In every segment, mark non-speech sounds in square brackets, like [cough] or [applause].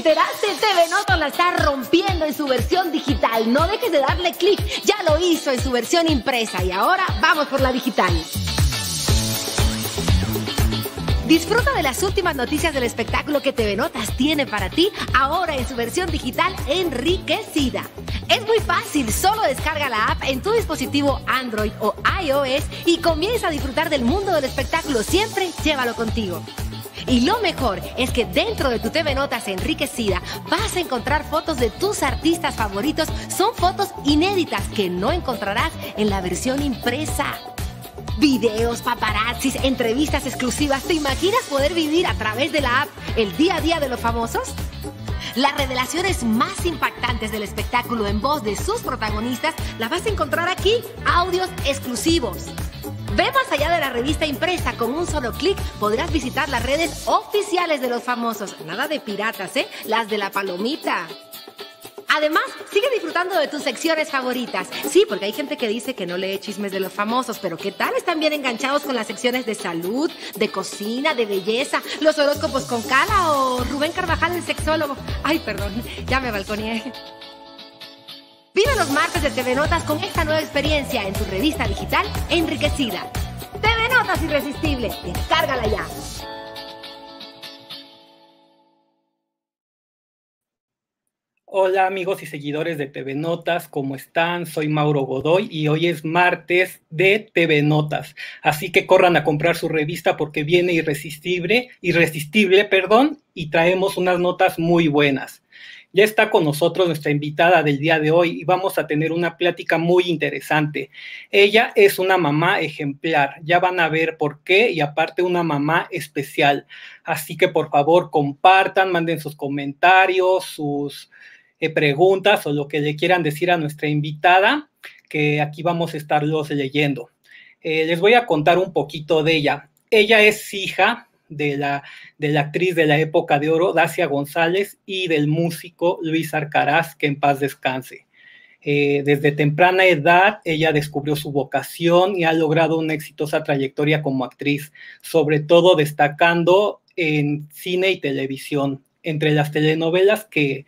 enteraste? TV Notas la está rompiendo en su versión digital. No dejes de darle clic. Ya lo hizo en su versión impresa y ahora vamos por la digital. Disfruta de las últimas noticias del espectáculo que TV Notas tiene para ti ahora en su versión digital enriquecida. Es muy fácil, solo descarga la app en tu dispositivo Android o iOS y comienza a disfrutar del mundo del espectáculo. Siempre llévalo contigo. Y lo mejor es que dentro de tu TV Notas enriquecida vas a encontrar fotos de tus artistas favoritos. Son fotos inéditas que no encontrarás en la versión impresa. Videos, paparazzis, entrevistas exclusivas. ¿Te imaginas poder vivir a través de la app el día a día de los famosos? Las revelaciones más impactantes del espectáculo en voz de sus protagonistas las vas a encontrar aquí, audios exclusivos. Ve más allá de la revista impresa. Con un solo clic podrás visitar las redes oficiales de los famosos. Nada de piratas, ¿eh? Las de la palomita. Además, sigue disfrutando de tus secciones favoritas. Sí, porque hay gente que dice que no lee chismes de los famosos, pero ¿qué tal están bien enganchados con las secciones de salud, de cocina, de belleza, los horóscopos con Cala o Rubén Carvajal, el sexólogo? Ay, perdón, ya me balconeé. Vive los martes de TV Notas con esta nueva experiencia en tu revista digital enriquecida. TV Notas Irresistible, descárgala ya. Hola amigos y seguidores de TV Notas, ¿cómo están? Soy Mauro Godoy y hoy es martes de TV Notas. Así que corran a comprar su revista porque viene irresistible, irresistible, perdón, y traemos unas notas muy buenas. Ya está con nosotros nuestra invitada del día de hoy y vamos a tener una plática muy interesante. Ella es una mamá ejemplar, ya van a ver por qué y aparte una mamá especial. Así que por favor compartan, manden sus comentarios, sus eh, preguntas o lo que le quieran decir a nuestra invitada, que aquí vamos a estarlos leyendo. Eh, les voy a contar un poquito de ella. Ella es hija de la, de la actriz de la época de oro, Dacia González, y del músico Luis Arcaraz, que en paz descanse. Eh, desde temprana edad, ella descubrió su vocación y ha logrado una exitosa trayectoria como actriz, sobre todo destacando en cine y televisión, entre las telenovelas que,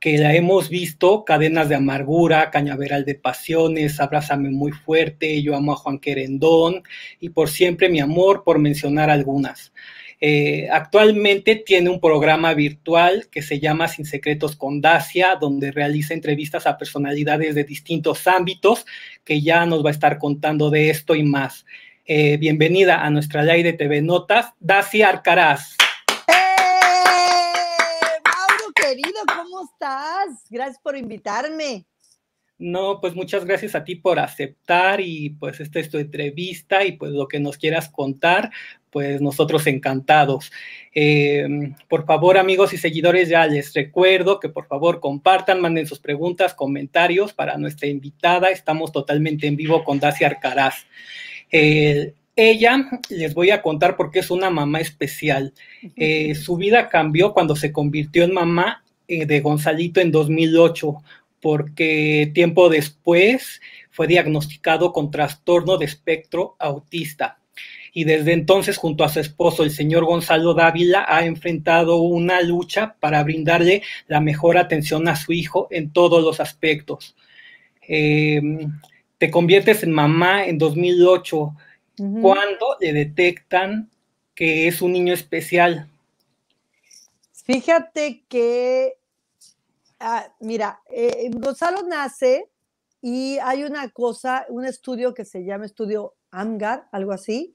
que la hemos visto, Cadenas de Amargura, Cañaveral de Pasiones, Abrázame muy fuerte, Yo amo a Juan Querendón y Por siempre mi amor, por mencionar algunas. Eh, actualmente tiene un programa virtual que se llama Sin Secretos con Dacia, donde realiza entrevistas a personalidades de distintos ámbitos, que ya nos va a estar contando de esto y más. Eh, bienvenida a nuestra Ley de TV Notas, Dacia Arcaraz. estás? Gracias por invitarme. No, pues muchas gracias a ti por aceptar y pues esta es tu entrevista y pues lo que nos quieras contar, pues nosotros encantados. Em, por favor, amigos y seguidores, ya les recuerdo que por favor compartan, manden sus preguntas, comentarios para nuestra invitada. Estamos totalmente en vivo con Dacia Arcaraz. ella, les voy a contar por qué es una mamá especial. Eh, su vida cambió cuando se convirtió en mamá eh, de Gonzalito en 2008, porque tiempo después fue diagnosticado con trastorno de espectro autista. Y desde entonces, junto a su esposo, el señor Gonzalo Dávila, ha enfrentado una lucha para brindarle la mejor atención a su hijo en todos los aspectos. Em, te conviertes en mamá en 2008, cuando le detectan que es un niño especial, Fíjate que, ah, mira, eh, Gonzalo nace y hay una cosa, un estudio que se llama estudio AMGAR, algo así,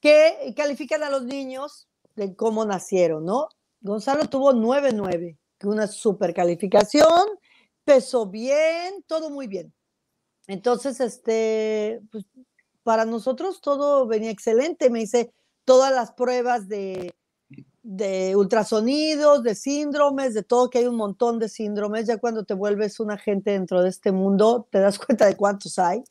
que califican a los niños de cómo nacieron, ¿no? Gonzalo tuvo 9-9, una super calificación, pesó bien, todo muy bien. Entonces, este, pues, para nosotros todo venía excelente. Me hice todas las pruebas de, de ultrasonidos, de síndromes, de todo, que hay un montón de síndromes. Ya cuando te vuelves un agente dentro de este mundo, te das cuenta de cuántos hay.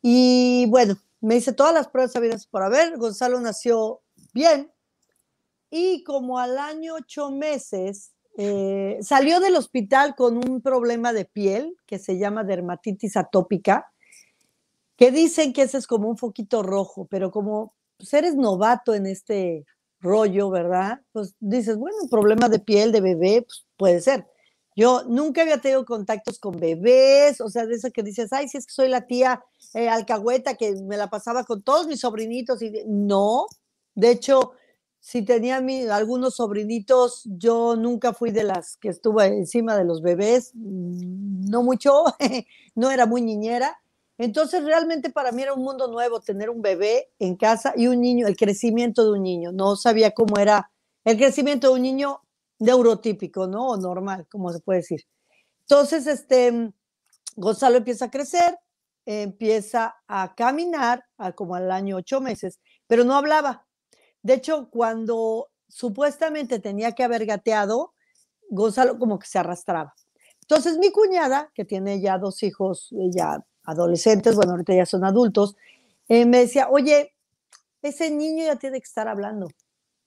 Y bueno, me hice todas las pruebas sabidas por haber. Gonzalo nació bien. Y como al año ocho meses, eh, salió del hospital con un problema de piel que se llama dermatitis atópica, que dicen que ese es como un foquito rojo, pero como pues eres novato en este rollo, ¿verdad? Pues dices, bueno, un problema de piel de bebé, pues puede ser. Yo nunca había tenido contactos con bebés, o sea, de eso que dices, ay, si es que soy la tía eh, alcahueta que me la pasaba con todos mis sobrinitos. Y no, de hecho, si tenía algunos sobrinitos, yo nunca fui de las que estuvo encima de los bebés, mm, no mucho, [laughs] no era muy niñera, entonces, realmente para mí era un mundo nuevo tener un bebé en casa y un niño, el crecimiento de un niño. No sabía cómo era el crecimiento de un niño neurotípico, ¿no? O normal, como se puede decir. Entonces, este, mm, Gonzalo empieza a crecer, empieza a caminar como al año ocho meses, pero no hablaba. De hecho, cuando supuestamente tenía que haber gateado, Gonzalo como que se arrastraba. Entonces mi cuñada, que tiene ya dos hijos, eh, ya adolescentes, bueno, ahorita ya son adultos, eh, me decía, oye, ese niño ya tiene que estar hablando.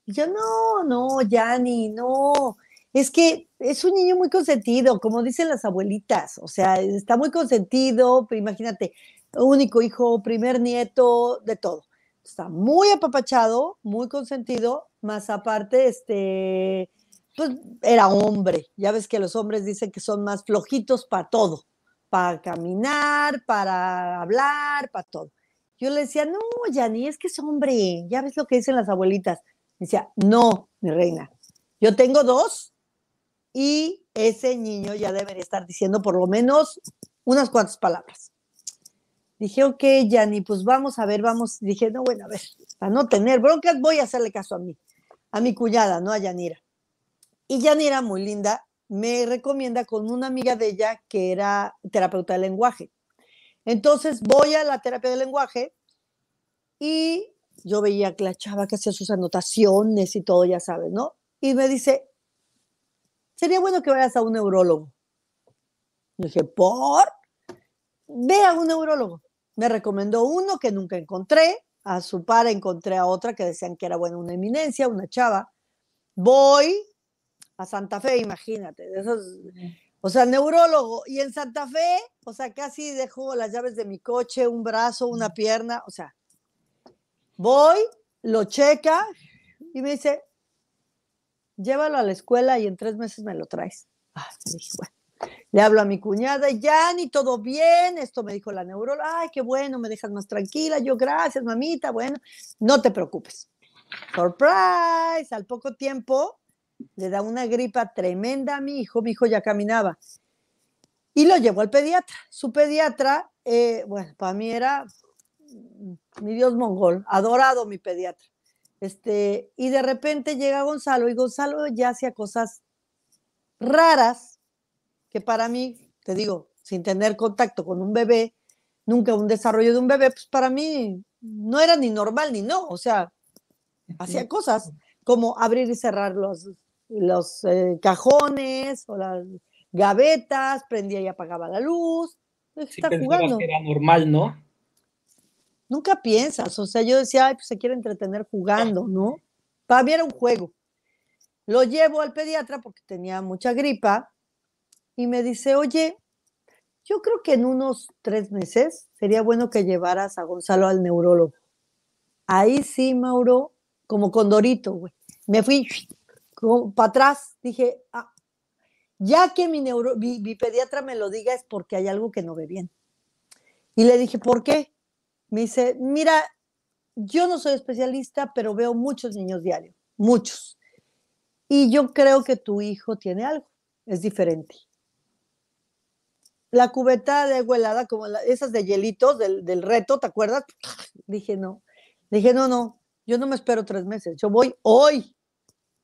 Y yo, no, no, Yanni, no. Es que es un niño muy consentido, como dicen las abuelitas, o sea, está muy consentido, imagínate, único hijo, primer nieto, de todo. Está muy apapachado, muy consentido, más aparte, este, pues era hombre. Ya ves que los hombres dicen que son más flojitos para todo, para caminar, para hablar, para todo. Yo le decía, no, Yanni, es que es hombre, ya ves lo que dicen las abuelitas. Me decía, no, mi reina, yo tengo dos y ese niño ya debería estar diciendo por lo menos unas cuantas palabras. Dije, ok, Yanni, pues vamos a ver, vamos. Dije, no, bueno, a ver, para no tener broncas, voy a hacerle caso a mí, a mi cuñada, no a Yanira. Y Yanira, muy linda, me recomienda con una amiga de ella que era terapeuta de lenguaje. Entonces voy a la terapia de lenguaje y yo veía que la chava que hacía sus anotaciones y todo, ya sabes, ¿no? Y me dice, sería bueno que vayas a un neurólogo. Yo dije, ¿por? Ve a un neurólogo. Me recomendó uno que nunca encontré. A su par encontré a otra que decían que era, buena una eminencia, una chava. Voy, a Santa Fe, imagínate. De o sea, neurólogo. Y en Santa Fe, o sea, casi dejo las llaves de mi coche, un brazo, una pierna. O sea, voy, lo checa y me dice, llévalo a la escuela y en tres meses me lo traes. Ah, le hablo a mi cuñada, ya ni todo bien, esto me dijo la neuróloga, ay, qué bueno, me dejas más tranquila, yo gracias, mamita, bueno, no te preocupes. Surprise, al poco tiempo le da una gripa tremenda a mi hijo, mi hijo ya caminaba. Y lo llevó al pediatra. Su pediatra, eh, bueno, para mí era mi Dios mongol, adorado mi pediatra. Este, y de repente llega Gonzalo y Gonzalo ya hacía cosas raras que para mí, te digo, sin tener contacto con un bebé, nunca un desarrollo de un bebé, pues para mí no era ni normal ni no, o sea, hacía cosas como abrir y cerrar los, los eh, cajones o las gavetas, prendía y apagaba la luz. está jugando. era normal, ¿no? Nunca piensas, o sea, yo decía, ay, pues se quiere entretener jugando, ¿no? Para mí era un juego. Lo llevo al pediatra porque tenía mucha gripa y me dice, oye, yo creo que en unos tres meses sería bueno que llevaras a Gonzalo al neurólogo. Ahí sí, Mauro, como con Dorito, güey. Me fui para atrás, dije, ah, ya que mi, neuro, mi, pediatra me lo diga es porque hay algo que no ve bien. Y le dije, ¿por qué? Me dice, mira, yo no soy especialista, pero veo muchos niños diarios, muchos. Y yo creo que tu hijo tiene algo, es diferente. La cubeta de agua helada, como esas de hielitos del, del reto, ¿te acuerdas? Dije, no. Dije, no, no, yo no me espero tres meses, yo voy hoy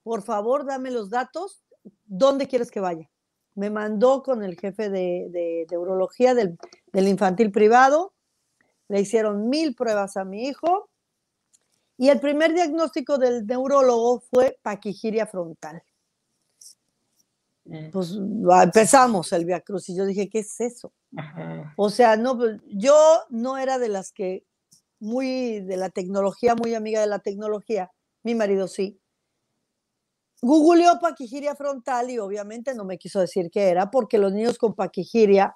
por favor, dame los datos, ¿dónde quieres que vaya? Me mandó con el jefe de, neurología del, infantil privado, le hicieron mil pruebas a mi hijo y el primer diagnóstico del neurólogo fue paquigiria frontal. Mm. Pues empezamos el Via Cruz y yo dije, ¿qué es eso? O sea, no, pues, yo no era de las que muy de la tecnología, muy amiga de la tecnología. Mi marido sí googleó paquigiria frontal y obviamente no me quiso decir qué era, porque los niños con paquigiria,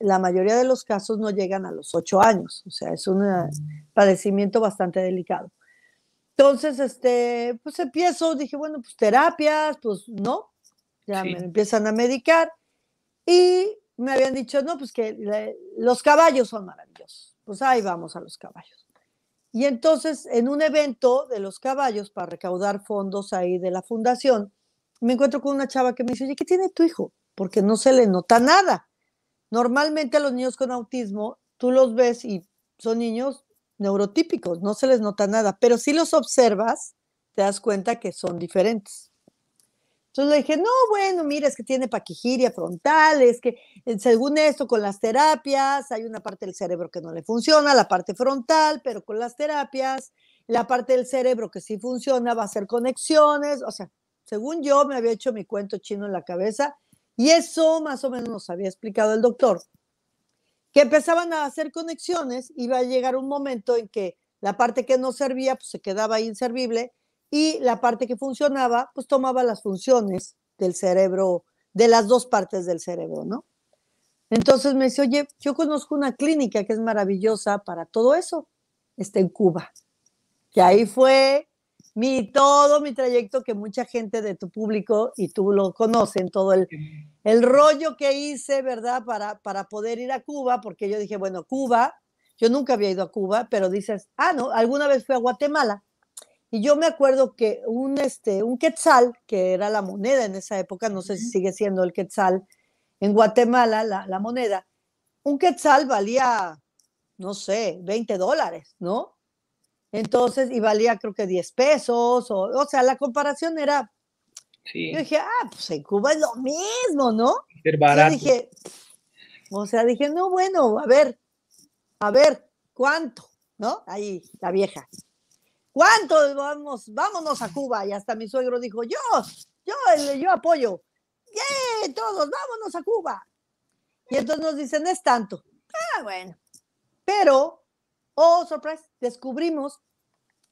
la mayoría de los casos no llegan a los 8 años, o sea, es un eh, mm. padecimiento bastante delicado. Entonces, este, pues empiezo, dije, bueno, pues terapias, pues no, ya me empiezan a medicar y me habían dicho, no, pues que eh, los caballos son maravillosos, pues ahí vamos a los caballos. Y entonces, en un evento de los caballos para recaudar fondos ahí de la fundación, me encuentro con una chava que me dice, oye, ¿qué tiene tu hijo? Porque no se le nota nada. Normalmente a los niños con autismo, tú los ves y son niños neurotípicos, no se les nota nada, pero si los observas, te das cuenta que son diferentes. Entonces le dije, no, bueno, mira, es que tiene paquigiria frontal, es que eh, según esto, con las terapias, hay una parte del cerebro que no le funciona, la parte frontal, pero con las terapias, la parte del cerebro que sí funciona va a hacer conexiones, o sea, según yo me había hecho mi cuento chino en la cabeza, y eso más o menos nos había explicado el doctor, que empezaban a hacer conexiones, iba a llegar un momento en que la parte que no servía, pues se quedaba inservible, y la parte que funcionaba, pues tomaba las funciones del cerebro, de las dos partes del cerebro, ¿no? Entonces me dice, oye, yo conozco una clínica que es maravillosa para todo eso, está en Cuba. Y ahí fue mi, todo mi trayecto que mucha gente de tu público, y tú lo conocen, todo el, el rollo que hice, ¿verdad? Para, para poder ir a Cuba, porque yo dije, bueno, Cuba, yo nunca había ido a Cuba, pero dices, ah, no, alguna vez fui a Guatemala. Y yo me acuerdo que un, este, un quetzal, que era la moneda en esa época, no sé si sigue siendo el quetzal, en Guatemala, la, moneda, un quetzal valía, no sé, 20 dólares, ¿no? Entonces, y valía creo que 10 pesos, o, sea, la comparación era... Sí. Yo dije, ah, pues en Cuba es lo mismo, ¿no? Es barato. dije, o sea, dije, no, bueno, a ver, a ver, ¿cuánto? ¿No? Ahí, la vieja. ¿Cuántos vamos? Vámonos a Cuba. Y hasta mi suegro dijo, yo, yo, yo apoyo. ¡Yeah! Todos, vámonos a Cuba. Y entonces nos dicen, es tanto. Ah, bueno. Pero, oh, sorpresa, descubrimos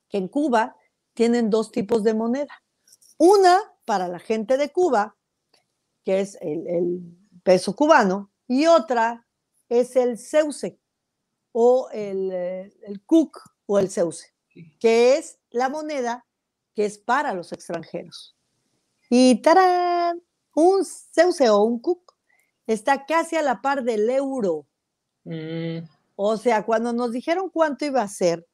que en Cuba tienen dos tipos de moneda. Una para la gente de Cuba, que es el, peso cubano, y otra es el ceuse o el, eh, el cook o el ceuse que es la moneda que es para los extranjeros. Y tarán, un CUC un CUC está casi a la par del euro. Mm. O sea, cuando nos dijeron cuánto iba a ser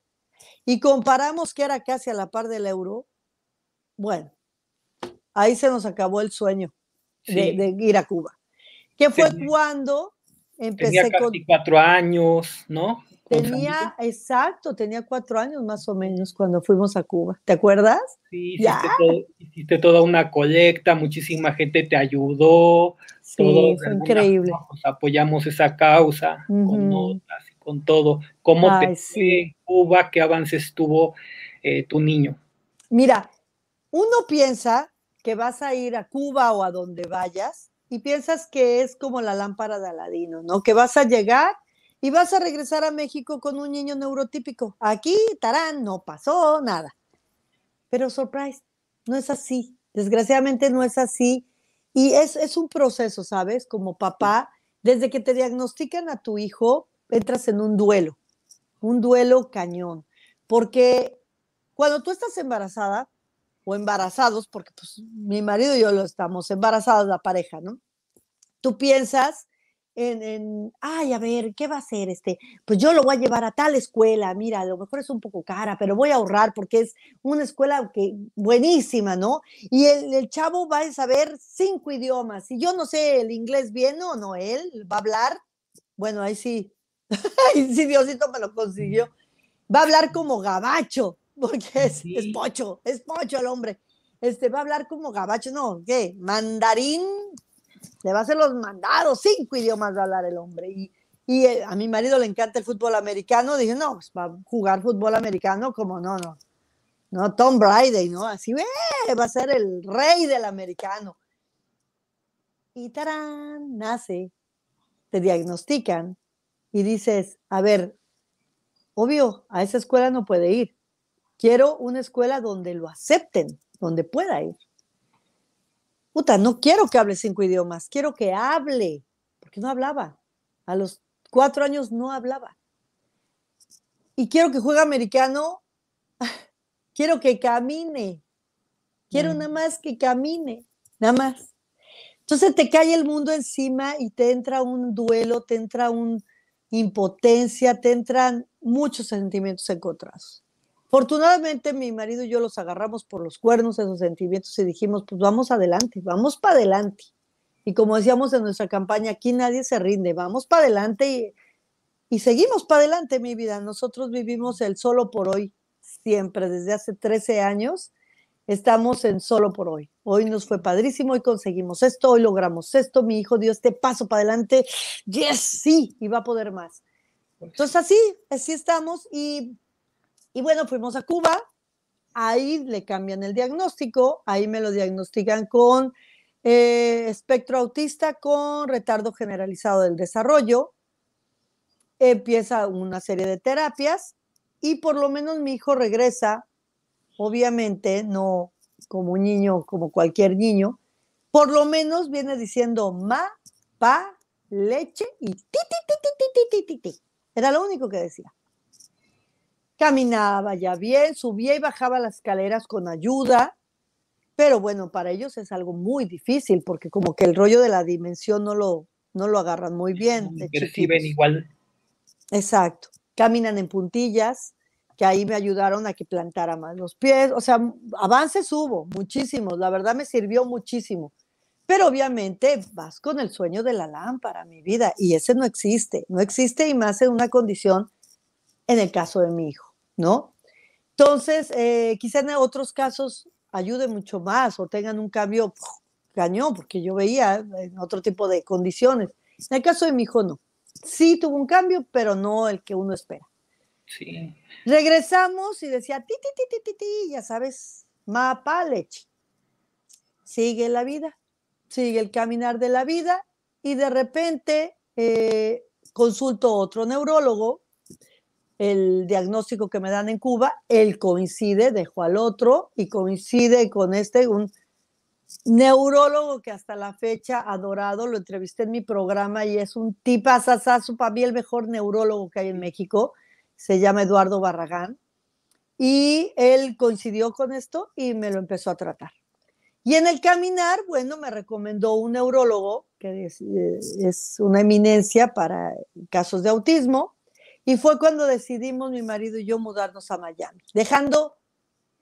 y comparamos que era casi a la par del euro, bueno, ahí se nos acabó el sueño de, ir a Cuba. Que fue cuando empecé con... cuatro años, ¿no? Tenía, exacto, tenía cuatro años más o menos cuando fuimos a Cuba. ¿Te acuerdas? Sí, hiciste, toda una colecta, muchísima gente te ayudó. Sí, todo, increíble. Pues, apoyamos esa causa con notas con todo. ¿Cómo te en Cuba? ¿Qué avances tuvo eh, tu niño? Mira, uno piensa que vas a ir a Cuba o a donde vayas y piensas que es como la lámpara de Aladino, ¿no? Que vas a llegar y vas a regresar a México con un niño neurotípico. Aquí, tarán, no pasó nada. Pero surprise, no es así. Desgraciadamente no es así. Y es, un proceso, ¿sabes? Como papá, desde que te diagnostican a tu hijo, entras en un duelo, un duelo cañón. Porque cuando tú estás embarazada o embarazados, porque pues mi marido y yo lo estamos embarazados, la pareja, ¿no? Tú piensas en, ay, a ver, ¿qué va a hacer este? Pues yo lo voy a llevar a tal escuela, mira, a lo mejor es un poco cara, pero voy a ahorrar porque es una escuela que, buenísima, ¿no? Y el, chavo va a saber cinco idiomas. y yo no sé el inglés bien o no, él va a hablar, bueno, ahí sí, [laughs] ahí sí Diosito me lo consiguió, va a hablar como gabacho, porque es, es pocho, es pocho el hombre. Este va a hablar como gabacho, no, ¿qué? Mandarín, le va a hacer los mandados, cinco idiomas de a hablar el hombre. Y, y eh, a mi marido le encanta el fútbol americano, dije, no, pues, va a jugar fútbol americano, como no, no, no, Tom Brady, ¿no? Así, eh, va a ser el rey del americano. Y tarán, nace, te diagnostican y dices, a ver, obvio, a esa escuela no puede ir. Quiero una escuela donde lo acepten, donde pueda ir puta, no quiero que hable cinco idiomas, quiero que hable, porque no hablaba. A los cuatro años no hablaba. Y quiero que juegue americano, [laughs] quiero que camine, quiero mm. nada más que camine, nada más. Entonces te cae el mundo encima y te entra un duelo, te entra una impotencia, te entran muchos sentimientos encontrados. Afortunadamente mi marido y yo los agarramos por los cuernos, esos sentimientos, y dijimos, pues vamos adelante, vamos para adelante. Y como decíamos en nuestra campaña, aquí nadie se rinde, vamos para adelante y, y seguimos para adelante, mi vida. Nosotros vivimos el solo por hoy, siempre, desde hace 13 años, estamos en solo por hoy. Hoy nos fue padrísimo, hoy conseguimos esto, hoy logramos esto, mi hijo dio este paso para adelante, yes, sí, y va a poder más. Entonces así, así estamos y y bueno, fuimos a Cuba, ahí le cambian el diagnóstico, ahí me lo diagnostican con eh, espectro autista con retardo generalizado del desarrollo. Empieza una serie de terapias y por lo menos mi hijo regresa, obviamente, no como un niño, como cualquier niño, por lo menos viene diciendo ma, pa, leche y ti, ti, ti, ti, ti, ti, ti, ti. Era lo único que decía. Caminaba ya bien, subía y bajaba las escaleras con ayuda, pero bueno, para ellos es algo muy difícil porque como que el rollo de la dimensión no lo, no lo agarran muy bien. Perciben igual. Exacto, caminan en puntillas, que ahí me ayudaron a que plantara más los pies, o sea, avances hubo, muchísimos, la verdad me sirvió muchísimo. Pero obviamente vas con el sueño de la lámpara, mi vida, y ese no existe, no existe y más en una condición en el caso de mi hijo. ¿no? Entonces, eh, quizá en otros casos ayude mucho más o tengan un cambio cañón, porque yo veía eh, en otro tipo de condiciones. En el caso de mi hijo, no. Sí tuvo un cambio, pero no el que uno espera. Sí. Regresamos y decía, ti, ti, ti, ti, ti, ya sabes, leche Sigue la vida, sigue el caminar de la vida y de repente eh, consulto otro neurólogo el diagnóstico que me dan en Cuba, él coincide, dejó al otro y coincide con este, un neurólogo que hasta la fecha adorado, lo entrevisté en mi programa y es un tipazazazo, para mí el mejor neurólogo que hay en México, se llama Eduardo Barragán, y él coincidió con esto y me lo empezó a tratar. Y en el caminar, bueno, me recomendó un neurólogo que es, eh, es una eminencia para casos de autismo, y fue cuando decidimos mi marido y yo mudarnos a Miami, dejando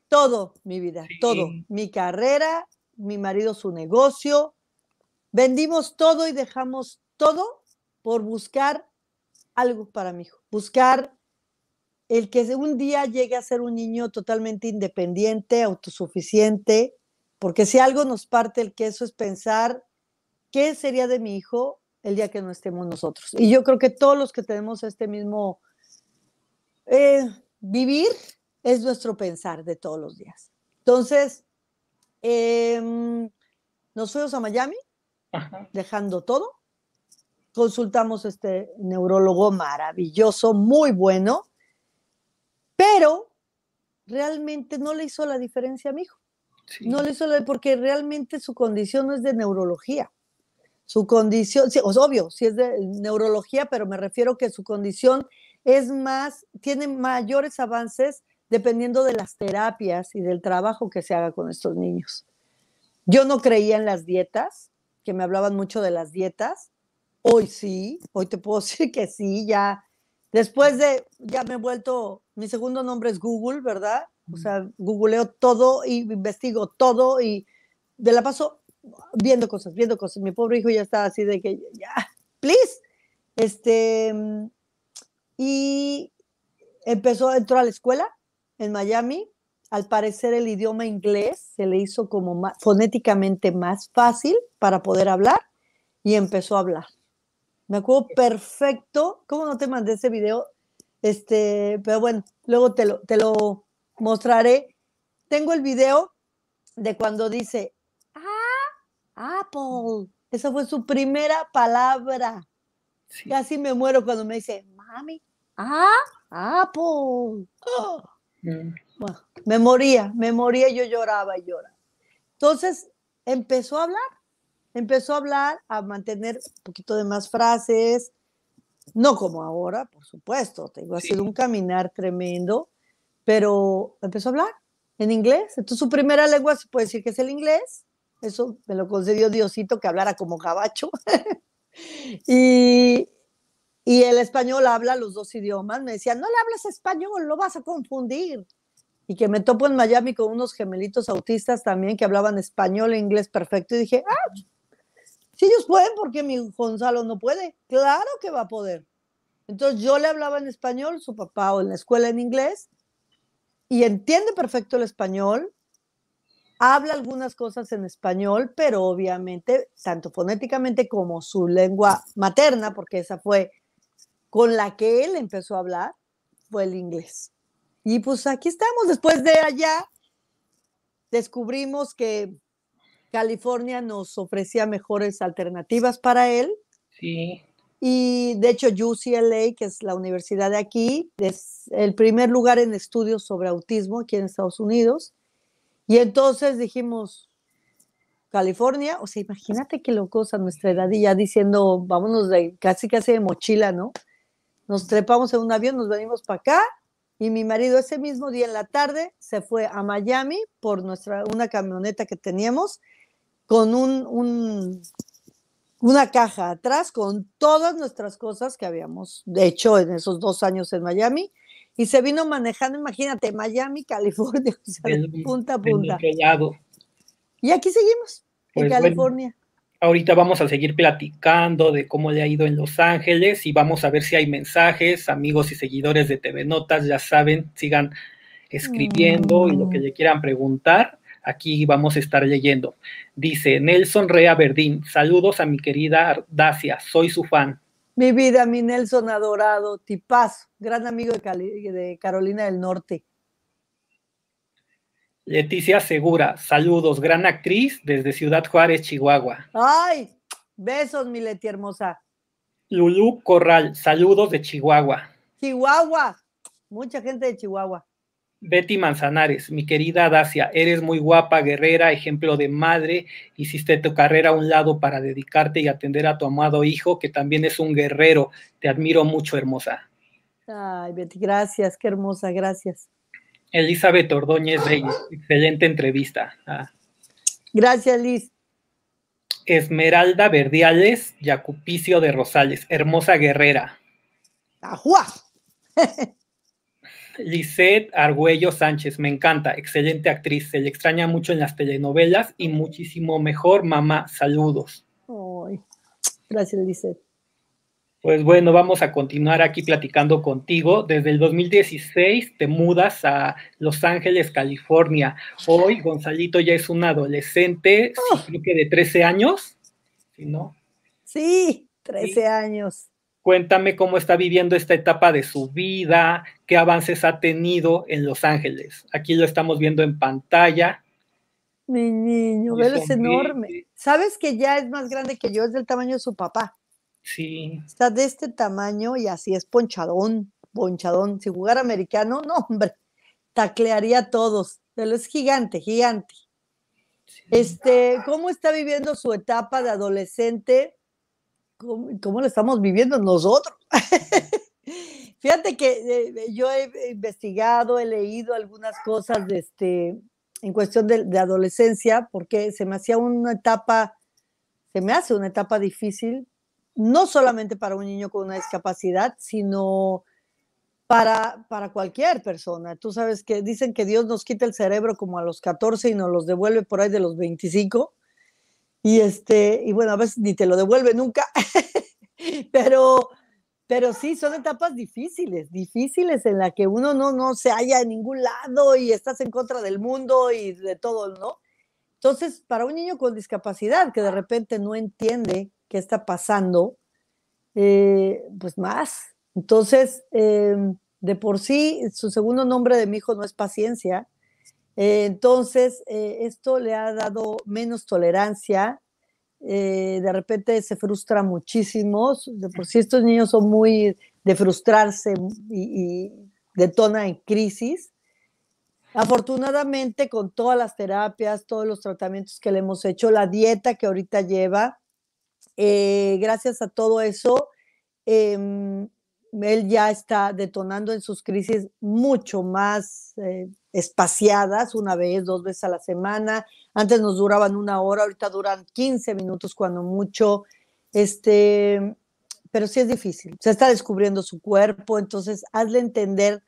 todo mi vida, todo, mi carrera, mi marido su negocio. Vendimos todo y dejamos todo por buscar algo para mi hijo, buscar el que un día llegue a ser un niño totalmente independiente, autosuficiente, porque si algo nos parte el queso es pensar qué sería de mi hijo el día que no estemos nosotros. Y yo creo que todos los que tenemos este mismo eh, vivir es nuestro pensar de todos los días. Entonces, em, nos fuimos a Miami, dejando todo. Consultamos este neurólogo maravilloso, muy bueno, pero realmente no le hizo la diferencia a mi hijo. No le hizo la porque realmente su condición no es de neurología su condición, sí, es pues, obvio, si es de neurología, pero me refiero que su condición es más, tiene mayores avances dependiendo de las terapias y del trabajo que se haga con estos niños. Yo no creía en las dietas, que me hablaban mucho de las dietas. Hoy sí, hoy te puedo [laughs] decir que sí, ya después de, ya me he vuelto, mi segundo nombre es Google, ¿verdad? O sea, googleo todo y investigo todo y de la paso viendo cosas, viendo cosas. Mi pobre hijo ya estaba así de que, ya, please. Este, y empezó, entró a la escuela en Miami. Al parecer el idioma inglés se le hizo como más, fonéticamente más fácil para poder hablar y empezó a hablar. Me acuerdo perfecto, ¿cómo no te mandé ese video? Este, pero bueno, luego te lo, te lo mostraré. Tengo el video de cuando dice, Apple. Esa fue su primera palabra. Casi me muero cuando me dice, mami, ah, Apple. Mm. me moría, me moría, yo lloraba y lloraba. Entonces empezó a hablar, empezó a hablar, a mantener un poquito de más frases, no como ahora, por supuesto, tengo que sí. un caminar tremendo, pero empezó a hablar en inglés. Entonces su primera lengua se puede decir que es el inglés eso me lo concedió Diosito que hablara como gabacho. [laughs] y, y el español habla los dos idiomas. Me decían, no le hablas español, lo vas a confundir. Y que me topo en Miami con unos gemelitos autistas también que hablaban español e inglés perfecto. Y dije, ah, si ellos pueden, porque mi Gonzalo no puede? Claro que va a poder. Entonces yo le hablaba en español, su papá o en la escuela en inglés, y entiende perfecto el español, Habla algunas cosas en español, pero obviamente, tanto fonéticamente como su lengua materna, porque esa fue con la que él empezó a hablar, fue el inglés. Y pues aquí estamos, después de allá, descubrimos que California nos ofrecía mejores alternativas para él. Sí. Y de hecho UCLA, que es la universidad de aquí, es el primer lugar en estudios sobre autismo aquí en Estados Unidos. Y entonces dijimos, California, o sea, imagínate qué locos a nuestra edad y ya diciendo, vámonos de casi casi de mochila, ¿no? Nos trepamos en un avión, nos venimos para acá y mi marido ese mismo día en la tarde se fue a Miami por nuestra, una camioneta que teníamos con un, una caja atrás con todas nuestras cosas que habíamos hecho en esos dos años en Miami y se vino manejando, imagínate, Miami, California, [laughs] punta a punta. Y aquí seguimos, en pues, California. ahorita vamos a seguir platicando de cómo le ha ido en Los Ángeles y vamos a ver si hay mensajes, amigos y seguidores de TV Notas, ya saben, sigan escribiendo y lo que mm. le quieran preguntar. Aquí vamos a estar leyendo. Dice Nelson Rea Verdín, saludos a mi querida Dacia, soy su fan. Mi vida, mi Nelson adorado, Tipaz, gran amigo de, Carolina del Norte. Leticia Segura, saludos, gran actriz desde Ciudad Juárez, Chihuahua. Ay, besos, mi Leti hermosa. Lulú Corral, saludos de Chihuahua. Chihuahua, mucha gente de Chihuahua. Betty Manzanares, mi querida Dacia, eres muy guapa, guerrera, ejemplo de madre, hiciste tu carrera a un lado para dedicarte y atender a tu amado hijo, que también es un guerrero. Te admiro mucho, hermosa. Ay, Betty, gracias, qué hermosa, gracias. Elizabeth Ordóñez Reyes, excelente entrevista. Ah. Gracias, Liz. Esmeralda Verdiales, Yacupicio de Rosales, hermosa guerrera. ¡Ajua! [laughs] Lisette Argüello Sánchez, me encanta, excelente actriz, se le extraña mucho en las telenovelas y muchísimo mejor, mamá, saludos. gracias, Lisette. Pues bueno, vamos a continuar aquí platicando contigo. Desde el 2016 te mudas a Los Ángeles, California. Hoy Gonzalito ya es un adolescente, ah. creo que de 13 años, ¿sí no? Sí, 13 años. Cuéntame cómo está viviendo esta etapa de su vida, qué avances ha tenido en Los Ángeles. Aquí lo estamos viendo en pantalla. Mi niño, es enorme. Eh. Sabes que ya es más grande que yo, es del tamaño de su papá. Sí. Está de este tamaño y así es ponchadón, ponchadón. Si jugara americano, no, hombre, taclearía a todos. Pero es gigante, gigante. Este, ¿cómo está viviendo su etapa de adolescente? cómo, lo estamos viviendo nosotros. [laughs] Fíjate que eh, eh, yo he investigado, he leído algunas cosas este, en cuestión de, de, adolescencia, porque se me hacía una etapa, se me hace una etapa difícil, no solamente para un niño con una discapacidad, sino para, para cualquier persona. Tú sabes que dicen que Dios nos quita el cerebro como a los 14 y nos los devuelve por ahí de los 25. Y, este, y bueno, a veces ni te lo devuelve nunca, [laughs] pero, pero sí, son etapas difíciles, difíciles en las que uno no, no se halla en ningún lado y estás en contra del mundo y de todo, ¿no? Entonces, para un niño con discapacidad que de repente no entiende qué está pasando, eh, pues más. Entonces, em, de por sí, su segundo nombre de mi hijo no es paciencia, eh, entonces, eh, esto le ha dado menos tolerancia. Eh, de repente se frustra muchísimo. por si estos niños son muy de frustrarse y, y detona en crisis. Afortunadamente, con todas las terapias, todos los tratamientos que le hemos hecho, la dieta que ahorita lleva, gracias a todo eso, em, él ya está detonando en sus crisis mucho más espaciadas, una vez, dos veces a la semana. Antes nos duraban una hora, ahorita duran 15 minutos cuando mucho. Este, pero sí es difícil. Se está descubriendo su cuerpo, entonces hazle entender,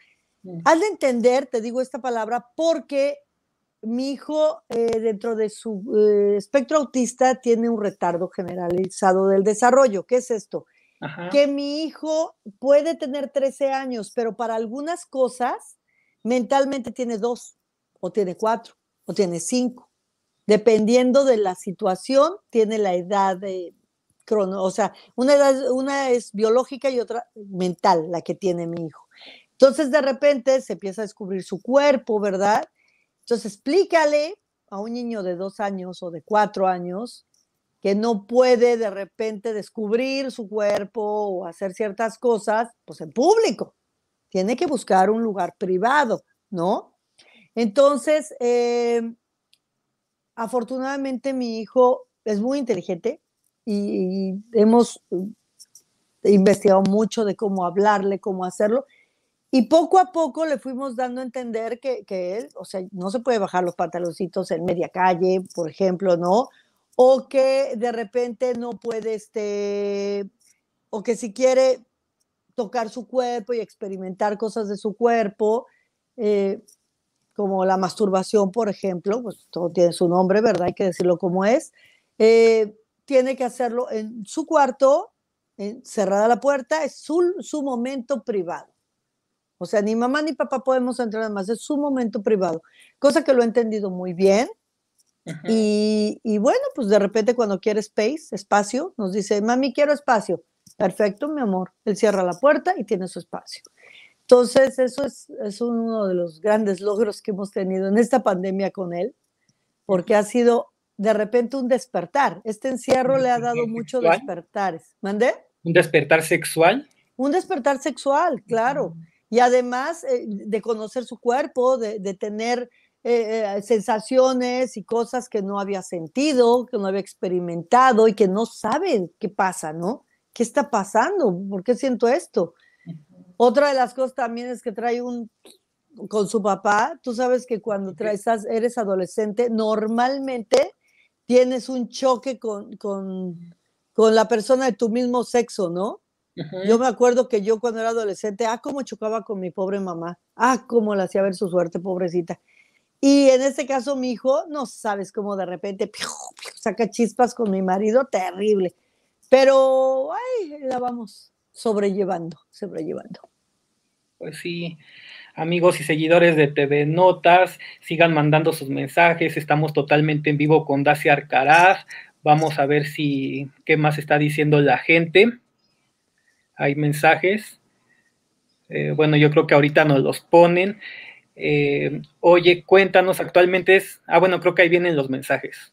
hazle entender, te digo esta palabra, porque mi hijo eh, dentro de su eh, espectro autista tiene un retardo generalizado del desarrollo. ¿Qué es esto? Que mi hijo puede tener 13 años, pero para algunas cosas mentalmente tiene dos, o tiene cuatro, o tiene cinco. Dependiendo de la situación, tiene la edad de crono, o sea, una una es biológica y otra mental, la que tiene mi hijo. Entonces, de repente se empieza a descubrir su cuerpo, ¿verdad? Entonces, explícale a un niño de dos años o de cuatro años que no puede de repente descubrir su cuerpo o hacer ciertas cosas, pues en público, tiene que buscar un lugar privado, ¿no? Entonces, eh, afortunadamente mi hijo es muy inteligente y, hemos uh, investigado mucho de cómo hablarle, cómo hacerlo. Y poco a poco le fuimos dando a entender que, que, él, o sea, no se puede bajar los pantaloncitos en media calle, por ejemplo, ¿no? O que de repente no puede, este, o que si quiere tocar su cuerpo y experimentar cosas de su cuerpo, eh, como la masturbación, por ejemplo, pues todo tiene su nombre, ¿verdad? Hay que decirlo como es. Eh, tiene que hacerlo en su cuarto, cerrada la puerta, es su, su momento privado. O sea, ni mamá ni papá podemos entrar más, es su momento privado, cosa que lo he entendido muy bien. Y, y, bueno, pues de repente cuando quiere space, espacio, nos dice, mami, quiero espacio. Perfecto, mi amor. Él cierra la puerta y tiene su espacio. Entonces, eso es, es uno de los grandes logros que hemos tenido en esta pandemia con él, porque ha sido de repente un despertar. Este encierro le ha dado muchos despertares. ¿Mandé? ¿Un despertar sexual? Un despertar sexual, claro. Mm. Y además eh, de conocer su cuerpo, de, tener eh, eh, sensaciones y cosas que no había sentido, que no había experimentado y que no sabe qué pasa, ¿no? ¿qué está pasando? ¿Por qué siento esto? Otra de las cosas también es que trae un con su papá, tú sabes que cuando traes, eres adolescente, normalmente tienes un choque con, con, la persona de tu mismo sexo, ¿no? Yo me acuerdo que yo cuando era adolescente, ah, cómo chocaba con mi pobre mamá, ah, cómo le hacía ver su suerte, pobrecita. Y en este caso, mi hijo, no sabes cómo de repente saca chispas con mi marido, terrible. Pero ay, la vamos sobrellevando, sobrellevando. Pues sí, amigos y seguidores de TV Notas, sigan mandando sus mensajes, estamos totalmente en vivo con Dacia Arcaraz, vamos a ver si qué más está diciendo la gente. Hay mensajes. Eh, bueno, yo creo que ahorita nos los ponen. Eh, oye, cuéntanos, actualmente es. Ah, bueno, creo que ahí vienen los mensajes.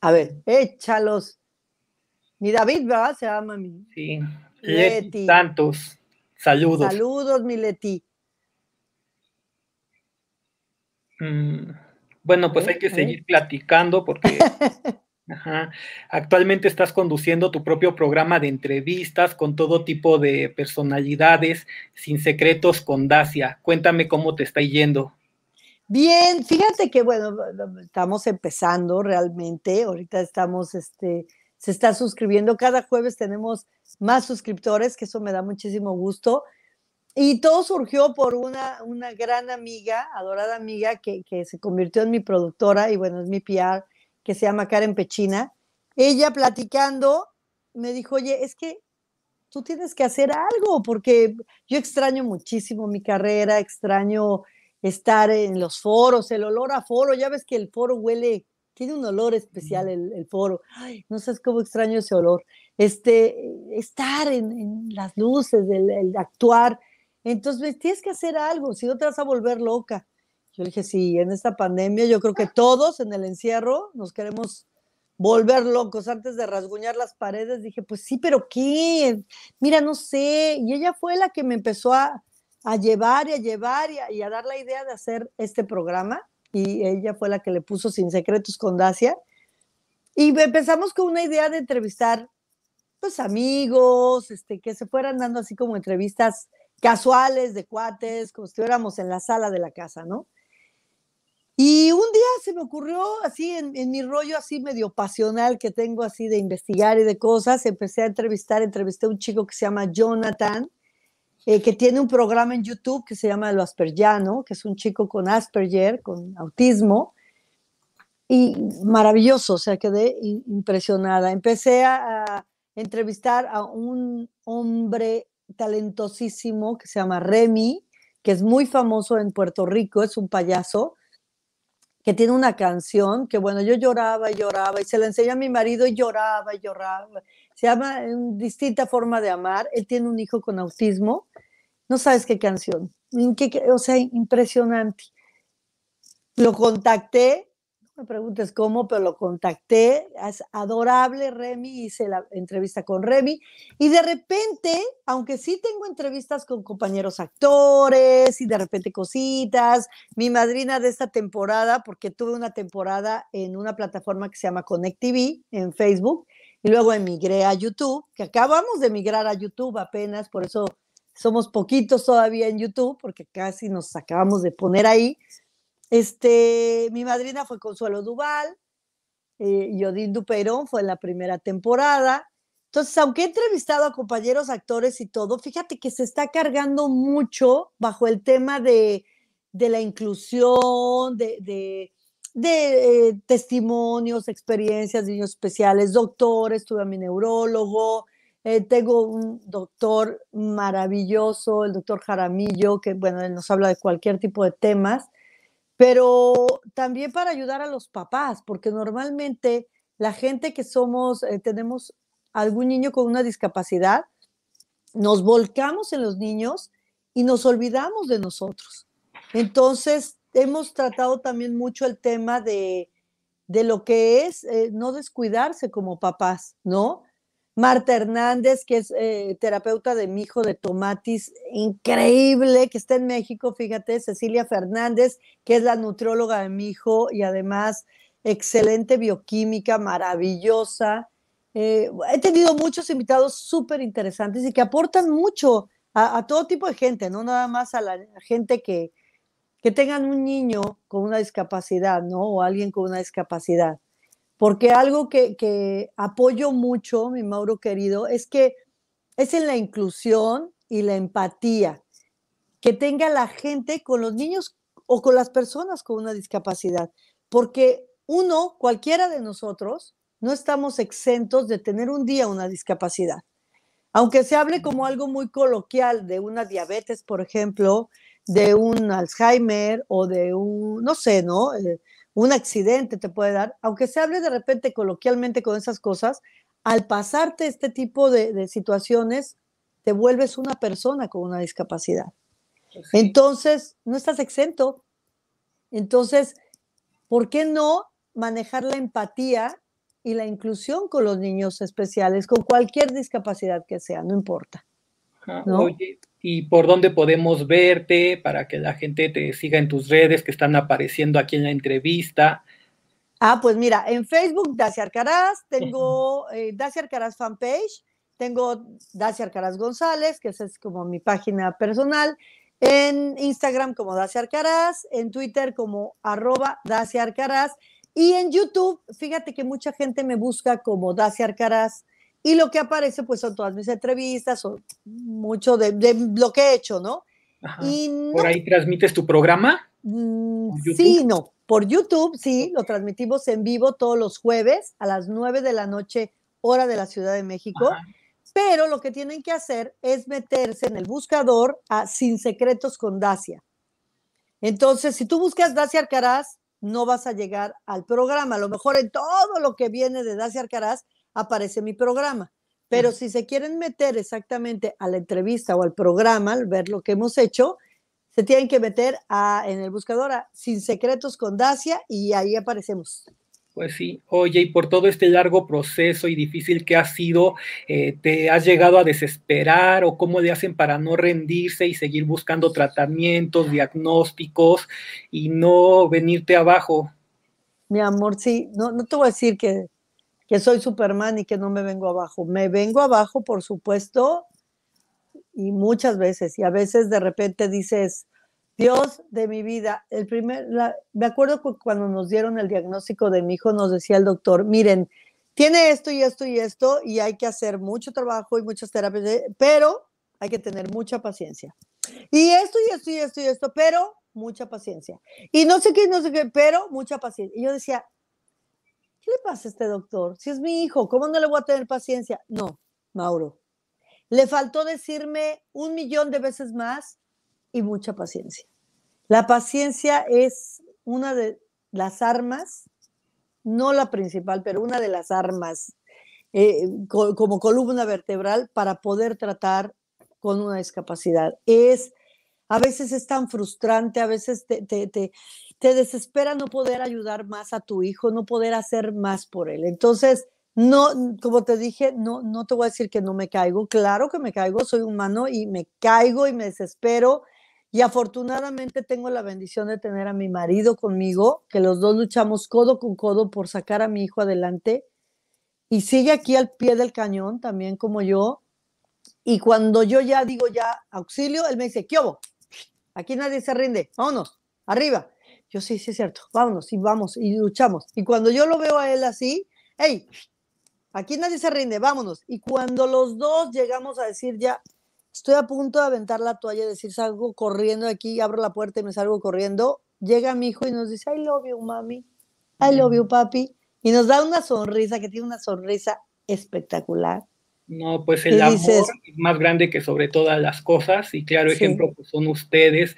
A ver, échalos. Mi David, ¿verdad? Se llama mi. Sí. Leti. Santos. Saludos. Saludos, mi Leti. Mm, bueno, pues hay que seguir platicando porque [laughs] Actualmente estás conduciendo tu propio programa de entrevistas con todo tipo de personalidades, sin secretos con Dacia. Cuéntame cómo te está yendo. Bien, fíjate que bueno, estamos empezando realmente, ahorita estamos este, se está suscribiendo. Cada jueves tenemos más suscriptores, que eso me da muchísimo gusto. Y todo surgió por una, una gran amiga, adorada amiga, que, que se convirtió en mi productora y bueno, es mi PR, que se llama Karen Pechina. Ella platicando me dijo, oye, es que tú tienes que hacer algo, porque yo extraño muchísimo mi carrera, extraño estar en los foros, el olor a foro, ya ves que el foro huele tiene un olor especial el, foro. Ay, no sabes cómo extraño ese olor. Este, eh, estar en, las luces, el, actuar. Entonces, tienes que hacer algo, si no te vas a volver loca. Yo dije, sí, en esta pandemia yo creo que [laughs] todos en el encierro nos queremos volver locos. Antes de rasguñar las paredes, dije, pues sí, pero ¿qué? Mira, no sé. Y ella fue la que me empezó a, llevar y a llevar y a, y a dar la idea de hacer este programa y ella fue la que le puso Sin Secretos con Dacia. Y empezamos con una idea de entrevistar, pues, amigos, este, que se fueran dando así como entrevistas casuales, de cuates, como si estuviéramos en la sala de la casa, ¿no? Y un día se me ocurrió, así en, mi rollo así medio pasional que tengo así de investigar y de cosas, empecé a entrevistar, entrevisté a un chico que se llama Jonathan, eh, que tiene un programa en YouTube que se llama Lo Aspergiano, que es un chico con Asperger, con autismo, y maravilloso, o sea, quedé impresionada. Empecé a, entrevistar a un hombre talentosísimo que se llama Remy, que es muy famoso en Puerto Rico, es un payaso, que tiene una canción que, bueno, yo lloraba y lloraba y se la enseñé a mi marido y lloraba y lloraba se llama en eh, distinta forma de amar, él tiene un hijo con autismo, no sabes qué canción, o sea, impresionante. Lo contacté, no me preguntes cómo, pero lo contacté, es adorable Remy, hice la entrevista con Remy y de repente, aunque sí tengo entrevistas con compañeros actores y de repente cositas, mi madrina de esta temporada, porque tuve una temporada en una plataforma que se llama Connect TV en Facebook, y luego emigré a YouTube, que acabamos de emigrar a YouTube apenas, por eso somos poquitos todavía en YouTube, porque casi nos acabamos de poner ahí. Este, mi madrina fue Consuelo Duval, eh, Odín Duperón fue en la primera temporada. Entonces, aunque he entrevistado a compañeros actores y todo, fíjate que se está cargando mucho bajo el tema de, la inclusión, de, de eh, testimonios, experiencias, de niños especiales, doctores, tuve a mi neurólogo, eh, tengo un doctor maravilloso, el doctor Jaramillo, que bueno, él nos habla de cualquier tipo de temas, pero también para ayudar a los papás, porque normalmente la gente que somos, eh, tenemos algún niño con una discapacidad, nos volcamos en los niños y nos olvidamos de nosotros. Entonces, hemos tratado también mucho el tema de, lo que es eh, no descuidarse como papás, ¿no? Marta Hernández, que es eh, terapeuta de mi hijo de tomatis, increíble, que está en México, fíjate, Cecilia Fernández, que es la nutrióloga de mi hijo y además excelente bioquímica, maravillosa. Eh, he tenido muchos invitados súper interesantes y que aportan mucho a, todo tipo de gente, no nada más a la gente que, que tengan un niño con una discapacidad, ¿no? O alguien con una discapacidad. Porque algo que, que apoyo mucho, mi Mauro querido, es que es en la inclusión y la empatía que tenga la gente con los niños o con las personas con una discapacidad. Porque uno, cualquiera de nosotros, no estamos exentos de tener un día una discapacidad. Aunque se hable como algo muy coloquial de una diabetes, por ejemplo, de un Alzheimer o de un, no sé, ¿no? Eh, un accidente te puede dar, aunque se hable de repente coloquialmente con esas cosas, al pasarte este tipo de, situaciones, te vuelves una persona con una discapacidad. Pues Entonces, no estás exento. Entonces, ¿por qué no manejar la empatía y la inclusión con los niños especiales, con cualquier discapacidad que sea, no importa? Oye, y por dónde podemos verte para que la gente te siga en tus redes que están apareciendo aquí en la entrevista. Ah, pues mira, en Facebook Dacia Arcaraz, tengo eh, Dacia Arcaraz fanpage, tengo Dacia Arcaraz González, que esa es como mi página personal, en Instagram como Dacia Arcaraz, en Twitter como arroba Dacia Arcaraz y en YouTube, fíjate que mucha gente me busca como Dacia Arcaraz y lo que aparece, pues, son todas mis entrevistas, o mucho de, lo que he hecho, ¿no? ¿Por ahí transmites tu programa? Mm, sí, no. Por YouTube, sí, lo transmitimos en vivo todos los jueves a las 9 de la noche, hora de la Ciudad de México. Pero lo que tienen que hacer es meterse en el buscador a Sin Secretos con Dacia. Entonces, si tú buscas Dacia Arcaraz, no vas a llegar al programa. A lo mejor en todo lo que viene de Dacia Arcaraz, aparece mi programa. Pero si se quieren meter exactamente a la entrevista o al programa, al ver lo que hemos hecho, se tienen que meter en el buscador a Sin Secretos con Dacia y ahí aparecemos. Pues sí, oye, y por todo este largo proceso y difícil que ha sido, eh, ¿te has llegado a desesperar o cómo le hacen para no rendirse y seguir buscando tratamientos, diagnósticos y no venirte abajo? Mi amor, sí, no te voy a decir que que soy Superman y que no me vengo abajo. Me vengo abajo, por supuesto, y muchas veces, y a veces de repente dices, Dios de mi vida, el primer, me acuerdo cuando nos dieron el diagnóstico de mi hijo, nos decía el doctor, miren, tiene esto y esto y esto, y hay que hacer mucho trabajo y muchas terapias, eh, pero hay que tener mucha paciencia. Y esto y esto y esto y esto, pero mucha paciencia. Y no sé qué, no sé qué, pero mucha paciencia. Y yo decía, ¿qué le pasa a este doctor? Si es mi hijo, ¿cómo no le voy a tener paciencia? No, Mauro, le faltó decirme un millón de veces más y mucha paciencia. La paciencia es una de las armas, no la principal, pero una de las armas eh, como columna vertebral para poder tratar con una discapacidad. Es, a veces es tan frustrante, a veces te te desespera no poder ayudar más a tu hijo, no poder hacer más por él. Entonces, no, como te dije, no, no te voy a decir que no me caigo. Claro que me caigo, soy humano y me caigo y me desespero. Y afortunadamente tengo la bendición de tener a mi marido conmigo, que los dos luchamos codo con codo por sacar a mi hijo adelante. Y sigue aquí al pie del cañón, también como yo. Y cuando yo ya digo ya auxilio, él me dice, ¿qué hubo? Aquí nadie se rinde, vámonos, arriba. Yo sí, sí es cierto, vámonos y vamos y luchamos. Y cuando yo lo veo a él así, hey, aquí nadie se rinde, vámonos. Y cuando los dos llegamos a decir ya, estoy a punto de aventar la toalla y decir salgo corriendo aquí, abro la puerta y me salgo corriendo, llega mi hijo y nos dice, I love you, mami, I love you, papi. Y nos da una sonrisa, que tiene una sonrisa espectacular. No, pues el amor es más grande que sobre todas las cosas y claro ejemplo pues, son ustedes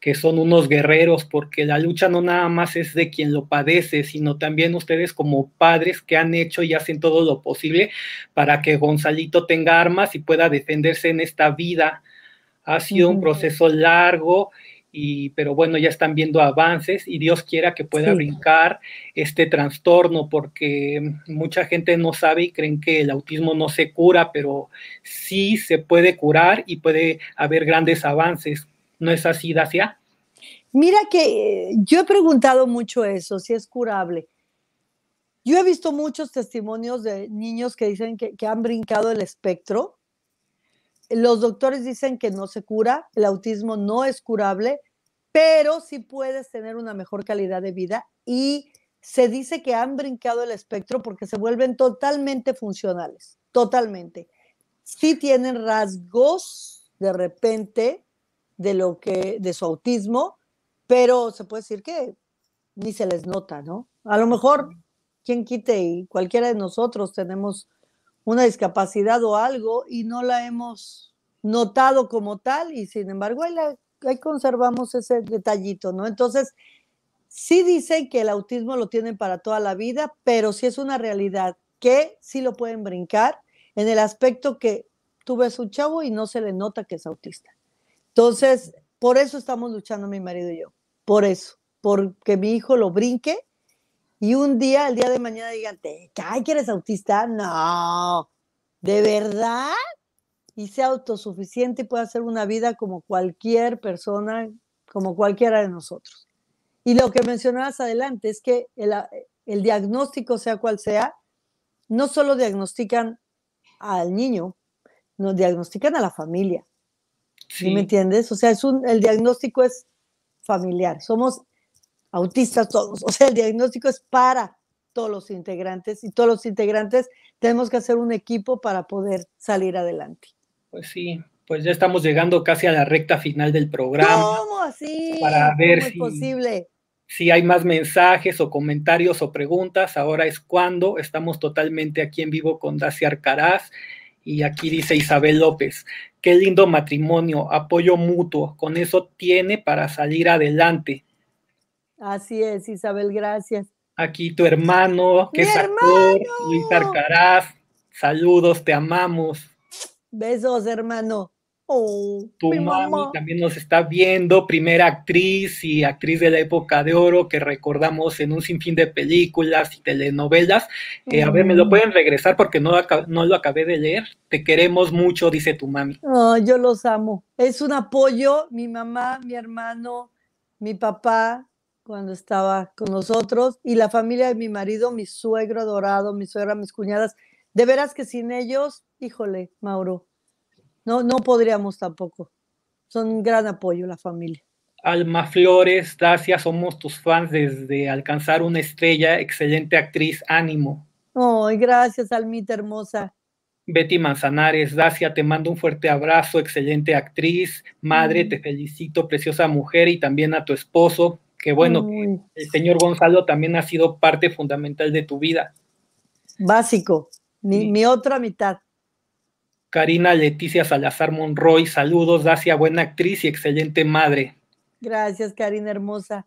que son unos guerreros, porque la lucha no nada más es de quien lo padece, sino también ustedes como padres que han hecho y hacen todo lo posible para que Gonzalito tenga armas y pueda defenderse en esta vida. Ha sido un proceso largo. Y, pero bueno, ya están viendo avances y Dios quiera que pueda brincar este trastorno, porque mucha gente no sabe y creen que el autismo no se cura, pero sí se puede curar y puede haber grandes avances. ¿No es así, Dacia? Mira que eh, yo he preguntado mucho eso, si es curable. Yo he visto muchos testimonios de niños que dicen que, que han brincado el espectro. Los doctores dicen que no se cura, el autismo no es curable, pero sí puedes tener una mejor calidad de vida y se dice que han brincado el espectro porque se vuelven totalmente funcionales, totalmente. Sí tienen rasgos de repente de lo que, de su autismo, pero se puede decir que ni se les nota, ¿no? A lo mejor, quien quite y cualquiera de nosotros tenemos una discapacidad o algo y no la hemos notado como tal y sin embargo ahí, ahí conservamos ese detallito, ¿no? Entonces, sí dicen que el autismo lo tienen para toda la vida, pero sí es una realidad que sí lo pueden brincar en el aspecto que tú ves un chavo y no se le nota que es autista. Entonces, por eso estamos luchando mi marido y yo, por eso, porque mi hijo lo brinque y un día, el día de mañana, digan, ay, que eres autista? No, ¿de verdad? Y sea autosuficiente y pueda hacer una vida como cualquier persona, como cualquiera de nosotros. Y lo que mencionabas adelante es que el, el diagnóstico, sea cual sea, no solo diagnostican al niño, nos diagnostican a la familia me entiendes? O sea, es un, el diagnóstico es familiar. Somos autistas todos. [laughs] O sea, el diagnóstico es para todos los integrantes y todos los integrantes tenemos que hacer un equipo para poder salir adelante. Pues sí, pues ya estamos llegando casi a la recta final del programa. ¿Cómo así? Para ver si, posible? si hay más mensajes o comentarios o preguntas. Ahora es cuando. Estamos totalmente aquí en vivo con Dacia Arcaraz. Y aquí dice Isabel López, qué lindo matrimonio, apoyo mutuo, con eso tiene para salir adelante. Así es, Isabel, gracias. Aquí tu hermano, que es Luis saludos, te amamos. Besos, hermano. Oh, tu mami mamá. también nos está viendo, primera actriz y actriz de la época de oro que recordamos en un sinfín de películas y telenovelas. Eh, a ver, me lo mm. pueden regresar porque no, no lo acabé de leer. Te queremos mucho, dice tu mami. yo los amo. Es un apoyo, mi mamá, mi hermano, mi papá, cuando estaba con nosotros, y la familia de mi marido, mi suegro adorado, mi suegra, mis cuñadas. De veras que sin ellos, híjole, Mauro, no, no podríamos tampoco. Son un gran apoyo la familia. Alma Flores, Dacia somos tus fans desde Alcanzar una estrella, excelente actriz, ánimo. Ay, gracias, Almita hermosa. Betty Manzanares, Dacia, te mando un fuerte abrazo, excelente actriz, madre, te felicito, preciosa mujer, y también a tu esposo, que bueno, el señor Gonzalo también ha sido parte fundamental de tu vida. Básico, mi otra mitad. Karina Leticia Salazar Monroy, saludos, Dacia, buena actriz y excelente madre. Gracias, Karina hermosa.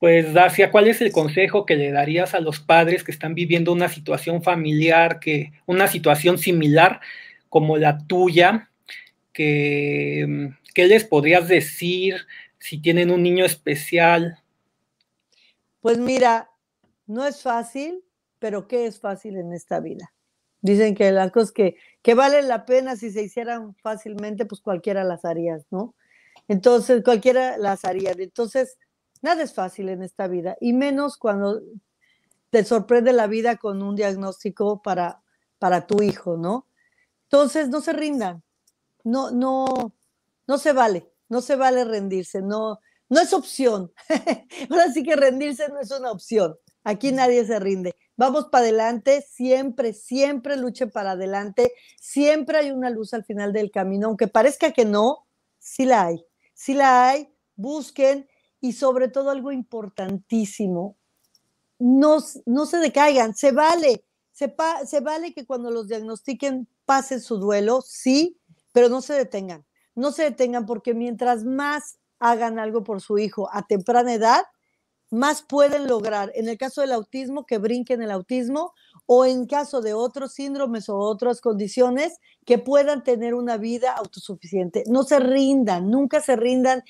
Pues, Dacia, ¿cuál es el consejo que le darías a los padres que están viviendo una situación familiar, que, una situación similar como la tuya? Que, ¿Qué les podrías decir si tienen un niño especial? Pues mira, no es fácil, pero ¿qué es fácil en esta vida? Dicen que las cosas que, que valen la pena si se hicieran fácilmente, pues cualquiera las haría, ¿no? Entonces, cualquiera las haría. Entonces, nada es fácil en esta vida, y menos cuando te sorprende la vida con un diagnóstico para, para tu hijo, ¿no? Entonces, no se rindan, no, no, no se vale, no se vale rendirse, no, no es opción. [laughs] Ahora sí que rendirse no es una opción, aquí nadie se rinde, vamos para adelante, siempre, siempre luchen para adelante, siempre hay una luz al final del camino, aunque parezca que no, sí la hay, sí la hay, busquen y sobre todo algo importantísimo, no, no se decaigan, se vale, se, se vale que cuando los diagnostiquen pasen su duelo, sí, pero no se detengan, no se detengan porque mientras más hagan algo por su hijo a temprana edad, más pueden lograr en el caso del autismo que brinquen el autismo o en caso de otros síndromes o otras condiciones que puedan tener una vida autosuficiente. No se rindan, nunca se rindan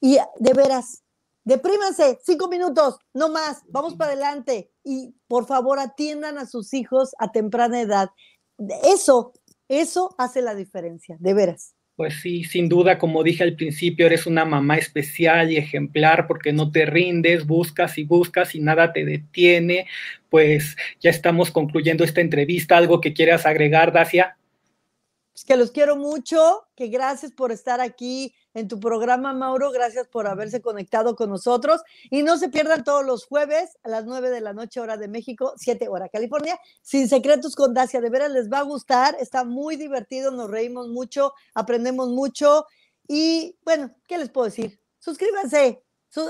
y de veras, deprímanse, cinco minutos, no más, vamos para adelante y por favor atiendan a sus hijos a temprana edad. Eso, eso hace la diferencia, de veras. Pues sí, sin duda, como dije al principio, eres una mamá especial y ejemplar porque no te rindes, buscas y buscas y nada te detiene. Pues ya estamos concluyendo esta entrevista. ¿Algo que quieras agregar, Dacia? pues que los quiero mucho, que gracias por estar aquí en tu programa, Mauro, gracias por haberse conectado con nosotros y no se pierdan todos los jueves a las 9 de la noche hora de México, 7 hora California, sin secretos con Dacia, de veras les va a gustar, está muy divertido, nos reímos mucho, aprendemos mucho y bueno, ¿qué les puedo decir? Suscríbanse,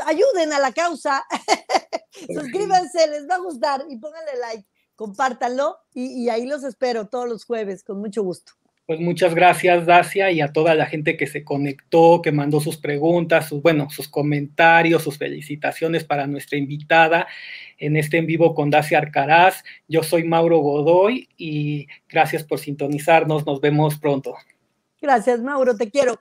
ayuden a la causa, [laughs] pues suscríbanse, les va a gustar y pónganle like, compártanlo y ahí los espero todos los jueves con mucho gusto. Pues muchas gracias, Dacia, y a toda la gente que se conectó, que mandó sus preguntas, sus, bueno, sus comentarios, sus felicitaciones para nuestra invitada en este en vivo con Dacia Arcaraz. Yo soy Mauro Godoy y gracias por sintonizarnos. Nos vemos pronto. Gracias, Mauro, te quiero.